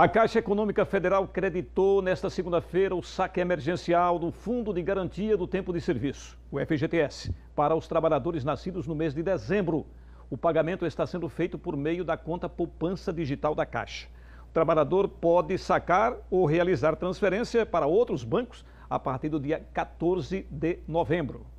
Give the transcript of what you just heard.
A Caixa Econômica Federal creditou nesta segunda-feira o saque emergencial do Fundo de Garantia do Tempo de Serviço, o FGTS, para os trabalhadores nascidos no mês de dezembro. O pagamento está sendo feito por meio da conta poupança digital da Caixa. O trabalhador pode sacar ou realizar transferência para outros bancos a partir do dia 14 de novembro.